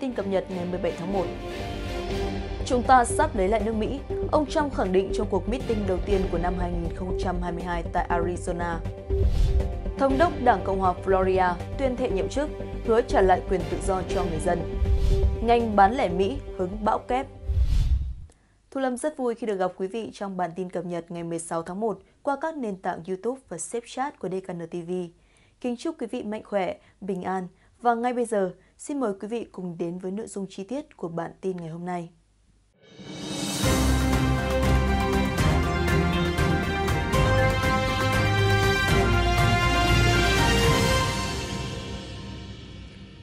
Tin cập nhật ngày 17 tháng 1 Chúng ta sắp lấy lại nước Mỹ, ông Trump khẳng định trong cuộc meeting đầu tiên của năm 2022 tại Arizona. Thống đốc Đảng Cộng hòa Florida tuyên thệ nhậm chức, hứa trả lại quyền tự do cho người dân. Ngành bán lẻ Mỹ hứng bão kép. Thu Lâm rất vui khi được gặp quý vị trong bản tin cập nhật ngày 16 tháng 1 qua các nền tảng YouTube và Snapchat của DKN TV. Kính chúc quý vị mạnh khỏe, bình an và ngay bây giờ, Xin mời quý vị cùng đến với nội dung chi tiết của bản tin ngày hôm nay.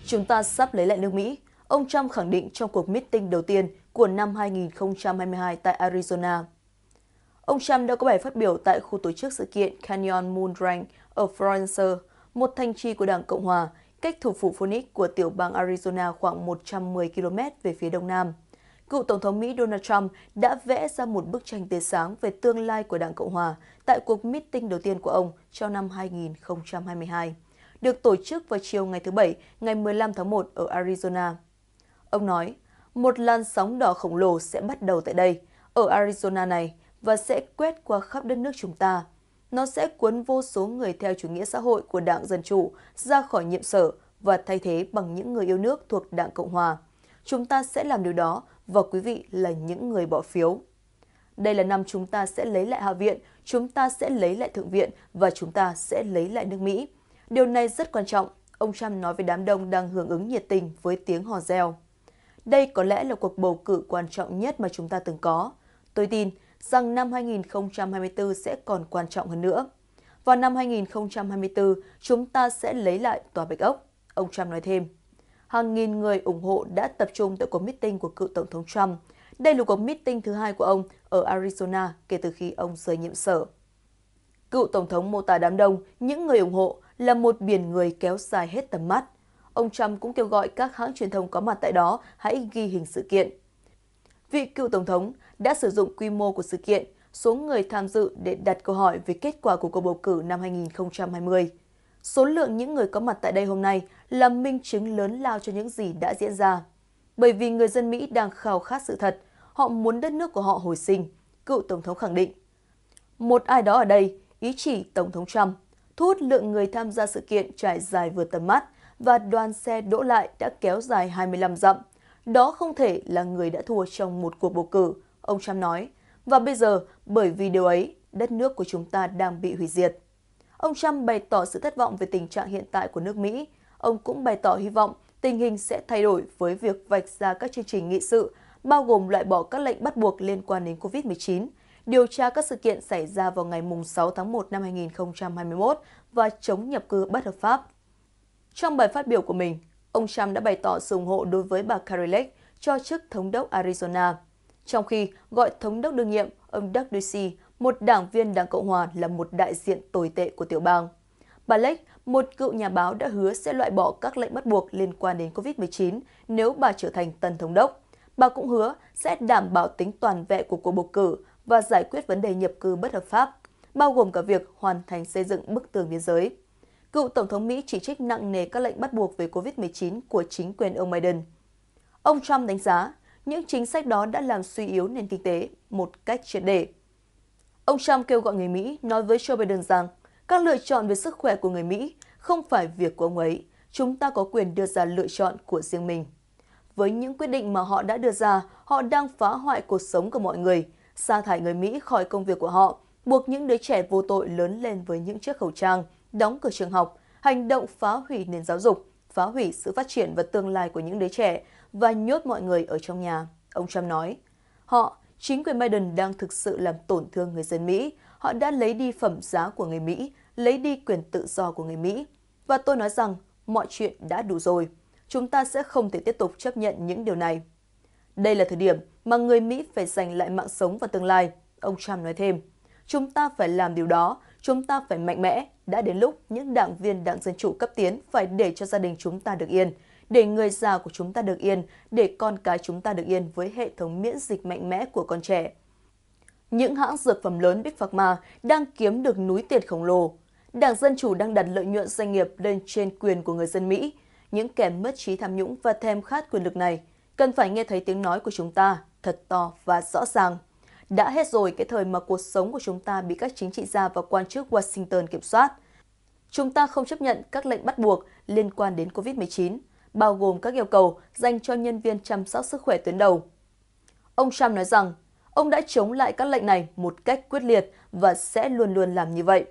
Chúng ta sắp lấy lại nước Mỹ, ông Trump khẳng định trong cuộc meeting đầu tiên của năm 2022 tại Arizona. Ông Trump đã có bài phát biểu tại khu tổ chức sự kiện Canyon Moon Ranch ở Florence, một thành trì của Đảng Cộng Hòa, cách thủ phủ Phoenix của tiểu bang Arizona khoảng 110 km về phía đông nam. Cựu Tổng thống Mỹ Donald Trump đã vẽ ra một bức tranh tươi sáng về tương lai của Đảng Cộng Hòa tại cuộc meeting đầu tiên của ông trong năm 2022, được tổ chức vào chiều ngày thứ Bảy, ngày 15 tháng 1 ở Arizona. Ông nói, một làn sóng đỏ khổng lồ sẽ bắt đầu tại đây, ở Arizona này, và sẽ quét qua khắp đất nước chúng ta nó sẽ cuốn vô số người theo chủ nghĩa xã hội của Đảng Dân Chủ ra khỏi nhiệm sở và thay thế bằng những người yêu nước thuộc Đảng Cộng Hòa. Chúng ta sẽ làm điều đó và quý vị là những người bỏ phiếu. Đây là năm chúng ta sẽ lấy lại Hạ viện, chúng ta sẽ lấy lại Thượng viện và chúng ta sẽ lấy lại nước Mỹ. Điều này rất quan trọng, ông Trump nói với đám đông đang hưởng ứng nhiệt tình với tiếng hò reo. Đây có lẽ là cuộc bầu cử quan trọng nhất mà chúng ta từng có. Tôi tin rằng năm 2024 sẽ còn quan trọng hơn nữa. Vào năm 2024, chúng ta sẽ lấy lại tòa Bạch Ốc, ông Trump nói thêm. Hàng nghìn người ủng hộ đã tập trung tại cuộc meeting của cựu Tổng thống Trump. Đây là cuộc meeting thứ hai của ông ở Arizona kể từ khi ông rời nhiệm sở. Cựu Tổng thống mô tả đám đông, những người ủng hộ là một biển người kéo dài hết tầm mắt. Ông Trump cũng kêu gọi các hãng truyền thông có mặt tại đó hãy ghi hình sự kiện vị cựu Tổng thống đã sử dụng quy mô của sự kiện, số người tham dự để đặt câu hỏi về kết quả của cuộc bầu cử năm 2020. Số lượng những người có mặt tại đây hôm nay là minh chứng lớn lao cho những gì đã diễn ra. Bởi vì người dân Mỹ đang khao khát sự thật, họ muốn đất nước của họ hồi sinh, cựu Tổng thống khẳng định. Một ai đó ở đây, ý chỉ Tổng thống Trump, thu hút lượng người tham gia sự kiện trải dài vừa tầm mắt và đoàn xe đỗ lại đã kéo dài 25 dặm đó không thể là người đã thua trong một cuộc bầu cử, ông Trump nói. Và bây giờ, bởi vì điều ấy, đất nước của chúng ta đang bị hủy diệt. Ông Trump bày tỏ sự thất vọng về tình trạng hiện tại của nước Mỹ. Ông cũng bày tỏ hy vọng tình hình sẽ thay đổi với việc vạch ra các chương trình nghị sự, bao gồm loại bỏ các lệnh bắt buộc liên quan đến COVID-19, điều tra các sự kiện xảy ra vào ngày 6 tháng 1 năm 2021 và chống nhập cư bất hợp pháp. Trong bài phát biểu của mình, ông Trump đã bày tỏ sự ủng hộ đối với bà Carrie Lake cho chức thống đốc Arizona, trong khi gọi thống đốc đương nhiệm ông Doug Ducey, một đảng viên Đảng Cộng hòa là một đại diện tồi tệ của tiểu bang. Bà Lake, một cựu nhà báo đã hứa sẽ loại bỏ các lệnh bắt buộc liên quan đến COVID-19 nếu bà trở thành tân thống đốc. Bà cũng hứa sẽ đảm bảo tính toàn vẹn của cuộc bầu cử và giải quyết vấn đề nhập cư bất hợp pháp, bao gồm cả việc hoàn thành xây dựng bức tường biên giới cựu Tổng thống Mỹ chỉ trích nặng nề các lệnh bắt buộc về COVID-19 của chính quyền ông Biden. Ông Trump đánh giá những chính sách đó đã làm suy yếu nền kinh tế một cách triệt để. Ông Trump kêu gọi người Mỹ nói với Joe Biden rằng các lựa chọn về sức khỏe của người Mỹ không phải việc của ông ấy, chúng ta có quyền đưa ra lựa chọn của riêng mình. Với những quyết định mà họ đã đưa ra, họ đang phá hoại cuộc sống của mọi người, sa thải người Mỹ khỏi công việc của họ, buộc những đứa trẻ vô tội lớn lên với những chiếc khẩu trang, đóng cửa trường học, hành động phá hủy nền giáo dục, phá hủy sự phát triển và tương lai của những đứa trẻ và nhốt mọi người ở trong nhà, ông Trump nói. Họ, chính quyền Biden đang thực sự làm tổn thương người dân Mỹ, họ đã lấy đi phẩm giá của người Mỹ, lấy đi quyền tự do của người Mỹ. Và tôi nói rằng mọi chuyện đã đủ rồi. Chúng ta sẽ không thể tiếp tục chấp nhận những điều này. Đây là thời điểm mà người Mỹ phải giành lại mạng sống và tương lai, ông Trump nói thêm. Chúng ta phải làm điều đó, chúng ta phải mạnh mẽ, đã đến lúc những đảng viên đảng Dân Chủ cấp tiến phải để cho gia đình chúng ta được yên, để người già của chúng ta được yên, để con cái chúng ta được yên với hệ thống miễn dịch mạnh mẽ của con trẻ. Những hãng dược phẩm lớn Big Pharma đang kiếm được núi tiền khổng lồ. Đảng Dân Chủ đang đặt lợi nhuận doanh nghiệp lên trên quyền của người dân Mỹ. Những kẻ mất trí tham nhũng và thèm khát quyền lực này cần phải nghe thấy tiếng nói của chúng ta thật to và rõ ràng. Đã hết rồi cái thời mà cuộc sống của chúng ta bị các chính trị gia và quan chức Washington kiểm soát. Chúng ta không chấp nhận các lệnh bắt buộc liên quan đến COVID-19, bao gồm các yêu cầu dành cho nhân viên chăm sóc sức khỏe tuyến đầu. Ông Trump nói rằng, ông đã chống lại các lệnh này một cách quyết liệt và sẽ luôn luôn làm như vậy.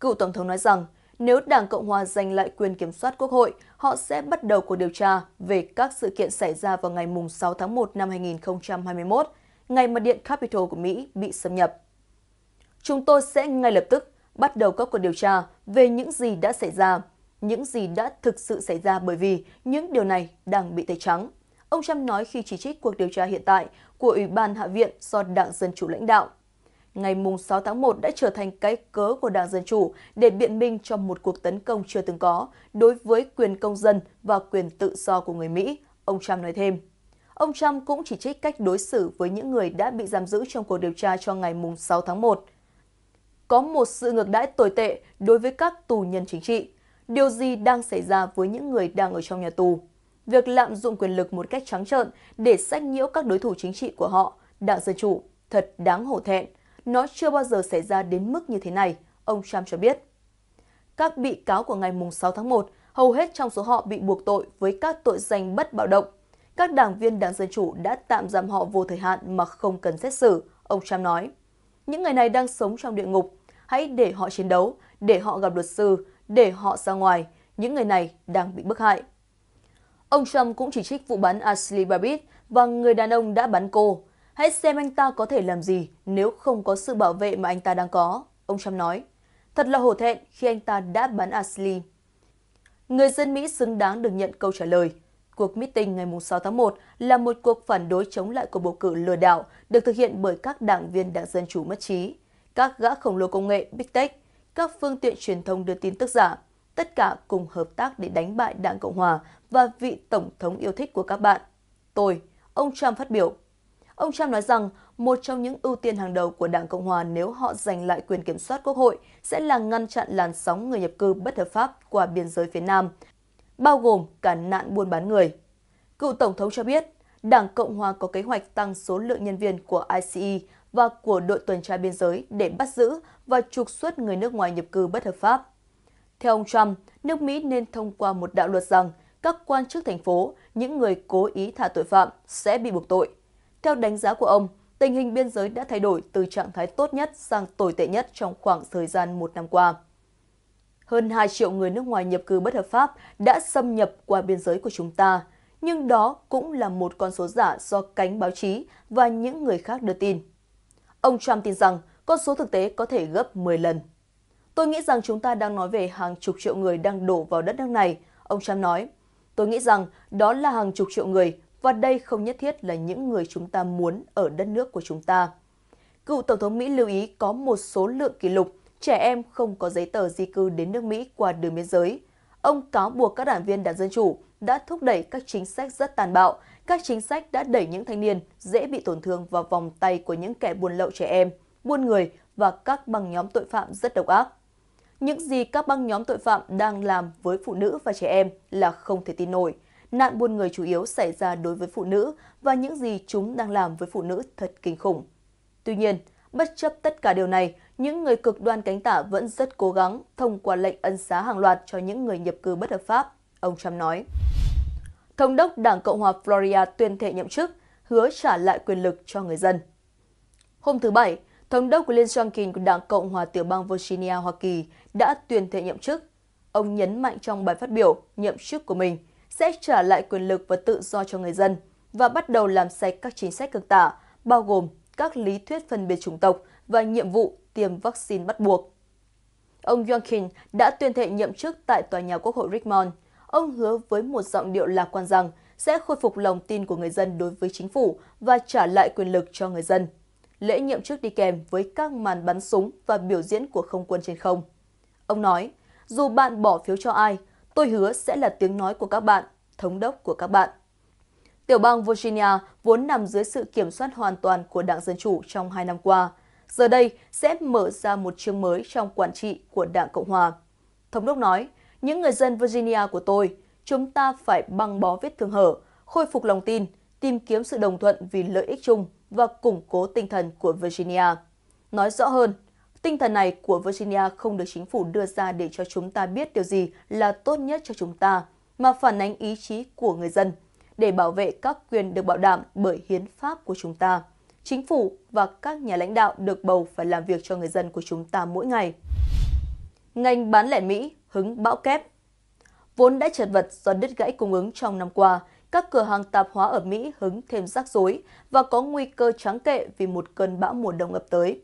Cựu Tổng thống nói rằng, nếu Đảng Cộng Hòa giành lại quyền kiểm soát Quốc hội, họ sẽ bắt đầu cuộc điều tra về các sự kiện xảy ra vào ngày 6 tháng 1 năm 2021 ngày mà Điện Capitol của Mỹ bị xâm nhập. Chúng tôi sẽ ngay lập tức bắt đầu các cuộc điều tra về những gì đã xảy ra, những gì đã thực sự xảy ra bởi vì những điều này đang bị tẩy trắng. Ông Trump nói khi chỉ trích cuộc điều tra hiện tại của Ủy ban Hạ viện do Đảng Dân Chủ lãnh đạo. Ngày 6 tháng 1 đã trở thành cái cớ của Đảng Dân Chủ để biện minh cho một cuộc tấn công chưa từng có đối với quyền công dân và quyền tự do của người Mỹ, ông Trump nói thêm. Ông Trump cũng chỉ trích cách đối xử với những người đã bị giam giữ trong cuộc điều tra cho ngày 6 tháng 1. Có một sự ngược đãi tồi tệ đối với các tù nhân chính trị. Điều gì đang xảy ra với những người đang ở trong nhà tù? Việc lạm dụng quyền lực một cách trắng trợn để sách nhiễu các đối thủ chính trị của họ, đảng Dân Chủ, thật đáng hổ thẹn. Nó chưa bao giờ xảy ra đến mức như thế này, ông Trump cho biết. Các bị cáo của ngày 6 tháng 1, hầu hết trong số họ bị buộc tội với các tội danh bất bạo động, các đảng viên đảng Dân Chủ đã tạm giam họ vô thời hạn mà không cần xét xử, ông Trump nói. Những người này đang sống trong địa ngục, hãy để họ chiến đấu, để họ gặp luật sư, để họ ra ngoài, những người này đang bị bức hại. Ông Trump cũng chỉ trích vụ bắn Ashley Babbitt và người đàn ông đã bắn cô. Hãy xem anh ta có thể làm gì nếu không có sự bảo vệ mà anh ta đang có, ông Trump nói. Thật là hổ thẹn khi anh ta đã bắn Ashley. Người dân Mỹ xứng đáng được nhận câu trả lời – Cuộc meeting ngày 6 tháng 1 là một cuộc phản đối chống lại cuộc bầu cử lừa đảo được thực hiện bởi các đảng viên đảng Dân Chủ mất trí, các gã khổng lồ công nghệ Big Tech, các phương tiện truyền thông đưa tin tức giả, tất cả cùng hợp tác để đánh bại Đảng Cộng Hòa và vị Tổng thống yêu thích của các bạn. Tôi, ông Trump phát biểu. Ông Trump nói rằng một trong những ưu tiên hàng đầu của Đảng Cộng Hòa nếu họ giành lại quyền kiểm soát quốc hội sẽ là ngăn chặn làn sóng người nhập cư bất hợp pháp qua biên giới phía Nam, bao gồm cả nạn buôn bán người. Cựu Tổng thống cho biết, Đảng Cộng Hòa có kế hoạch tăng số lượng nhân viên của ICE và của đội tuần tra biên giới để bắt giữ và trục xuất người nước ngoài nhập cư bất hợp pháp. Theo ông Trump, nước Mỹ nên thông qua một đạo luật rằng các quan chức thành phố, những người cố ý thả tội phạm sẽ bị buộc tội. Theo đánh giá của ông, tình hình biên giới đã thay đổi từ trạng thái tốt nhất sang tồi tệ nhất trong khoảng thời gian một năm qua hơn 2 triệu người nước ngoài nhập cư bất hợp pháp đã xâm nhập qua biên giới của chúng ta. Nhưng đó cũng là một con số giả do cánh báo chí và những người khác đưa tin. Ông Trump tin rằng con số thực tế có thể gấp 10 lần. Tôi nghĩ rằng chúng ta đang nói về hàng chục triệu người đang đổ vào đất nước này, ông Trump nói. Tôi nghĩ rằng đó là hàng chục triệu người và đây không nhất thiết là những người chúng ta muốn ở đất nước của chúng ta. Cựu Tổng thống Mỹ lưu ý có một số lượng kỷ lục – trẻ em không có giấy tờ di cư đến nước Mỹ qua đường biên giới. Ông cáo buộc các đảng viên đảng Dân Chủ đã thúc đẩy các chính sách rất tàn bạo, các chính sách đã đẩy những thanh niên dễ bị tổn thương vào vòng tay của những kẻ buôn lậu trẻ em, buôn người và các băng nhóm tội phạm rất độc ác. Những gì các băng nhóm tội phạm đang làm với phụ nữ và trẻ em là không thể tin nổi. Nạn buôn người chủ yếu xảy ra đối với phụ nữ và những gì chúng đang làm với phụ nữ thật kinh khủng. Tuy nhiên, Bất chấp tất cả điều này, những người cực đoan cánh tả vẫn rất cố gắng thông qua lệnh ân xá hàng loạt cho những người nhập cư bất hợp pháp, ông Trump nói. Thống đốc Đảng Cộng hòa Florida tuyên thệ nhậm chức, hứa trả lại quyền lực cho người dân. Hôm thứ Bảy, Thống đốc Glenn Youngkin của Đảng Cộng hòa tiểu bang Virginia, Hoa Kỳ đã tuyên thệ nhậm chức. Ông nhấn mạnh trong bài phát biểu nhậm chức của mình sẽ trả lại quyền lực và tự do cho người dân và bắt đầu làm sạch các chính sách cực tả, bao gồm các lý thuyết phân biệt chủng tộc và nhiệm vụ tiêm vaccine bắt buộc. Ông Youngkin đã tuyên thệ nhậm chức tại tòa nhà Quốc hội Richmond. Ông hứa với một giọng điệu lạc quan rằng sẽ khôi phục lòng tin của người dân đối với chính phủ và trả lại quyền lực cho người dân. Lễ nhậm chức đi kèm với các màn bắn súng và biểu diễn của không quân trên không. Ông nói, dù bạn bỏ phiếu cho ai, tôi hứa sẽ là tiếng nói của các bạn, thống đốc của các bạn. Tiểu bang Virginia vốn nằm dưới sự kiểm soát hoàn toàn của Đảng Dân Chủ trong hai năm qua, giờ đây sẽ mở ra một chương mới trong quản trị của Đảng Cộng Hòa. Thống đốc nói, những người dân Virginia của tôi, chúng ta phải băng bó vết thương hở, khôi phục lòng tin, tìm kiếm sự đồng thuận vì lợi ích chung và củng cố tinh thần của Virginia. Nói rõ hơn, tinh thần này của Virginia không được chính phủ đưa ra để cho chúng ta biết điều gì là tốt nhất cho chúng ta, mà phản ánh ý chí của người dân – để bảo vệ các quyền được bảo đảm bởi hiến pháp của chúng ta. Chính phủ và các nhà lãnh đạo được bầu phải làm việc cho người dân của chúng ta mỗi ngày. Ngành bán lẻ Mỹ hứng bão kép Vốn đã chật vật do đứt gãy cung ứng trong năm qua, các cửa hàng tạp hóa ở Mỹ hứng thêm rắc rối và có nguy cơ trắng kệ vì một cơn bão mùa đông ập tới.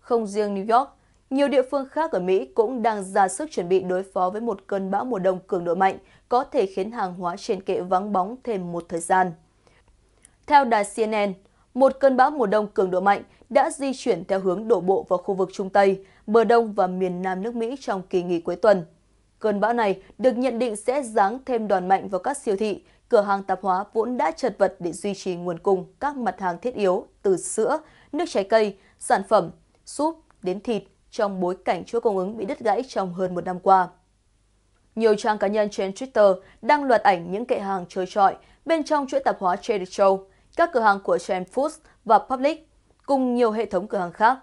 Không riêng New York, nhiều địa phương khác ở Mỹ cũng đang ra sức chuẩn bị đối phó với một cơn bão mùa đông cường độ mạnh có thể khiến hàng hóa trên kệ vắng bóng thêm một thời gian. Theo đài CNN, một cơn bão mùa đông cường độ mạnh đã di chuyển theo hướng đổ bộ vào khu vực Trung Tây, bờ Đông và miền Nam nước Mỹ trong kỳ nghỉ cuối tuần. Cơn bão này được nhận định sẽ giáng thêm đoàn mạnh vào các siêu thị, cửa hàng tạp hóa vốn đã chật vật để duy trì nguồn cung các mặt hàng thiết yếu từ sữa, nước trái cây, sản phẩm, súp đến thịt trong bối cảnh chuỗi cung ứng bị đứt gãy trong hơn một năm qua. Nhiều trang cá nhân trên Twitter đang loạt ảnh những kệ hàng trôi trọi bên trong chuỗi tạp hóa Trader Joe, các cửa hàng của Trend Foods và Public, cùng nhiều hệ thống cửa hàng khác.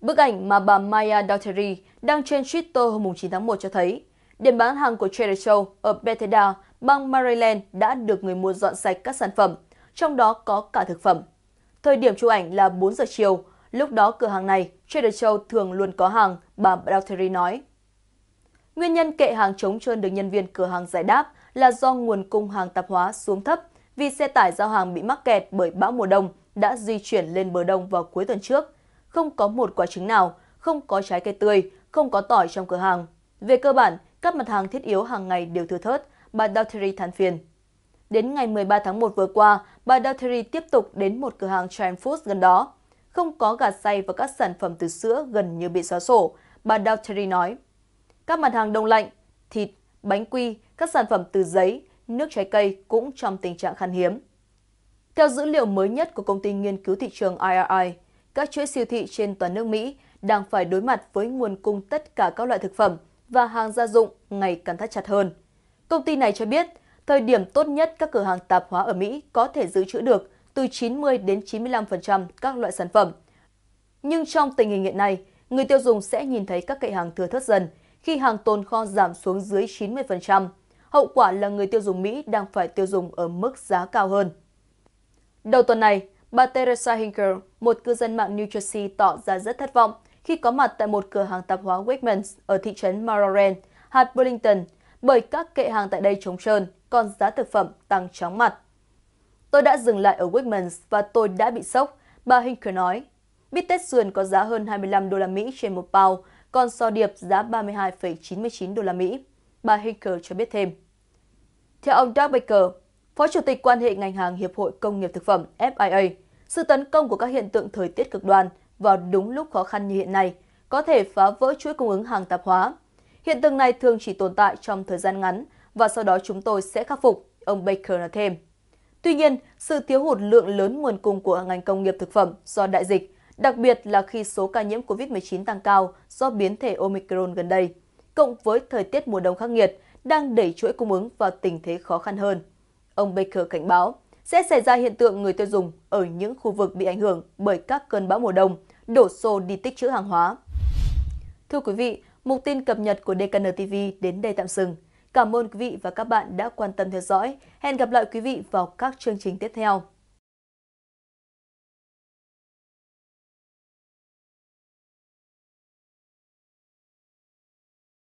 Bức ảnh mà bà Maya Daughtry đăng trên Twitter hôm 9 tháng 1 cho thấy, điểm bán hàng của Trader Joe ở Bethesda, bang Maryland đã được người mua dọn sạch các sản phẩm, trong đó có cả thực phẩm. Thời điểm chụp ảnh là 4 giờ chiều, lúc đó cửa hàng này Trader Joe thường luôn có hàng, bà Balteri nói. Nguyên nhân kệ hàng trống trơn được nhân viên cửa hàng giải đáp là do nguồn cung hàng tạp hóa xuống thấp vì xe tải giao hàng bị mắc kẹt bởi bão mùa đông đã di chuyển lên bờ đông vào cuối tuần trước. Không có một quả trứng nào, không có trái cây tươi, không có tỏi trong cửa hàng. Về cơ bản, các mặt hàng thiết yếu hàng ngày đều thưa thớt, bà Daughtry than phiền. Đến ngày 13 tháng 1 vừa qua, bà Daughtry tiếp tục đến một cửa hàng Trend Foods gần đó không có gà xay và các sản phẩm từ sữa gần như bị xóa sổ, bà Daughtry nói. Các mặt hàng đông lạnh, thịt, bánh quy, các sản phẩm từ giấy, nước trái cây cũng trong tình trạng khan hiếm. Theo dữ liệu mới nhất của công ty nghiên cứu thị trường IRI, các chuỗi siêu thị trên toàn nước Mỹ đang phải đối mặt với nguồn cung tất cả các loại thực phẩm và hàng gia dụng ngày càng thắt chặt hơn. Công ty này cho biết, thời điểm tốt nhất các cửa hàng tạp hóa ở Mỹ có thể giữ chữ được từ 90 đến 95% các loại sản phẩm. Nhưng trong tình hình hiện nay, người tiêu dùng sẽ nhìn thấy các kệ hàng thừa thớt dần khi hàng tồn kho giảm xuống dưới 90%. Hậu quả là người tiêu dùng Mỹ đang phải tiêu dùng ở mức giá cao hơn. Đầu tuần này, bà Teresa Hinker, một cư dân mạng New Jersey tỏ ra rất thất vọng khi có mặt tại một cửa hàng tạp hóa Wegmans ở thị trấn Maroran, hạt Burlington, bởi các kệ hàng tại đây trống trơn, còn giá thực phẩm tăng chóng mặt. Tôi đã dừng lại ở Wickmans và tôi đã bị sốc, bà Hinker nói. Bít tết sườn có giá hơn 25 đô la Mỹ trên một bao còn so điệp giá 32,99 đô la Mỹ. Bà Hinker cho biết thêm. Theo ông Doug Baker, Phó Chủ tịch quan hệ ngành hàng Hiệp hội Công nghiệp Thực phẩm FIA, sự tấn công của các hiện tượng thời tiết cực đoan vào đúng lúc khó khăn như hiện nay có thể phá vỡ chuỗi cung ứng hàng tạp hóa. Hiện tượng này thường chỉ tồn tại trong thời gian ngắn và sau đó chúng tôi sẽ khắc phục, ông Baker nói thêm. Tuy nhiên, sự thiếu hụt lượng lớn nguồn cung của ngành công nghiệp thực phẩm do đại dịch, đặc biệt là khi số ca nhiễm COVID-19 tăng cao do biến thể Omicron gần đây, cộng với thời tiết mùa đông khắc nghiệt, đang đẩy chuỗi cung ứng vào tình thế khó khăn hơn. Ông Baker cảnh báo sẽ xảy ra hiện tượng người tiêu dùng ở những khu vực bị ảnh hưởng bởi các cơn bão mùa đông đổ xô đi tích trữ hàng hóa. Thưa quý vị, mục tin cập nhật của DKN TV đến đây tạm dừng. Cảm ơn quý vị và các bạn đã quan tâm theo dõi. Hẹn gặp lại quý vị vào các chương trình tiếp theo.